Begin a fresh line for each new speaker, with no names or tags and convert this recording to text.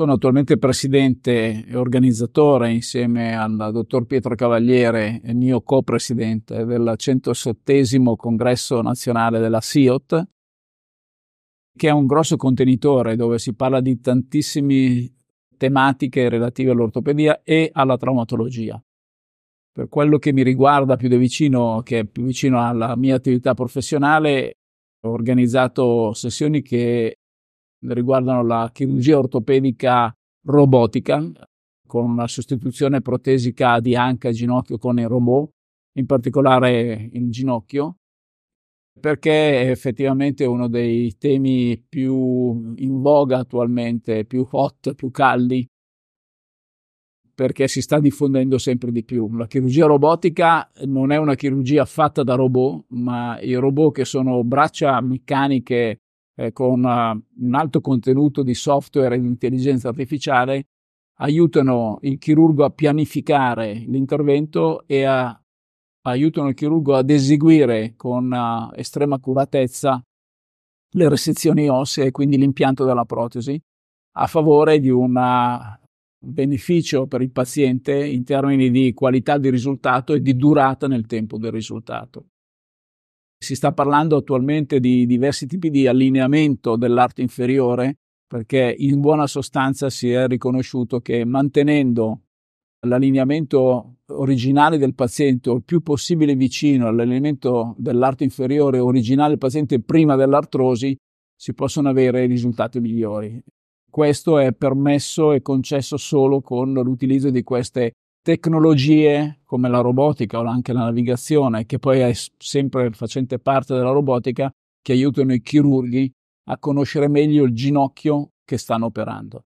Sono attualmente presidente e organizzatore insieme al dottor Pietro Cavaliere, mio co-presidente del 107 congresso nazionale della SIOT, che è un grosso contenitore dove si parla di tantissime tematiche relative all'ortopedia e alla traumatologia. Per quello che mi riguarda più da vicino, che è più vicino alla mia attività professionale, ho organizzato sessioni che riguardano la chirurgia ortopedica robotica, con la sostituzione protesica di anca e ginocchio con il robot, in particolare il ginocchio, perché è effettivamente uno dei temi più in voga attualmente, più hot, più caldi, perché si sta diffondendo sempre di più. La chirurgia robotica non è una chirurgia fatta da robot, ma i robot che sono braccia meccaniche eh, con uh, un alto contenuto di software e di intelligenza artificiale aiutano il chirurgo a pianificare l'intervento e a, aiutano il chirurgo ad eseguire con uh, estrema accuratezza le resezioni ossee e quindi l'impianto della protesi a favore di un eh, beneficio per il paziente in termini di qualità di risultato e di durata nel tempo del risultato. Si sta parlando attualmente di diversi tipi di allineamento dell'arto inferiore, perché in buona sostanza si è riconosciuto che mantenendo l'allineamento originale del paziente o il più possibile vicino all'allineamento dell'arto inferiore originale del paziente prima dell'artrosi, si possono avere risultati migliori. Questo è permesso e concesso solo con l'utilizzo di queste tecnologie come la robotica o anche la navigazione, che poi è sempre facente parte della robotica, che aiutano i chirurghi a conoscere meglio il ginocchio che stanno operando.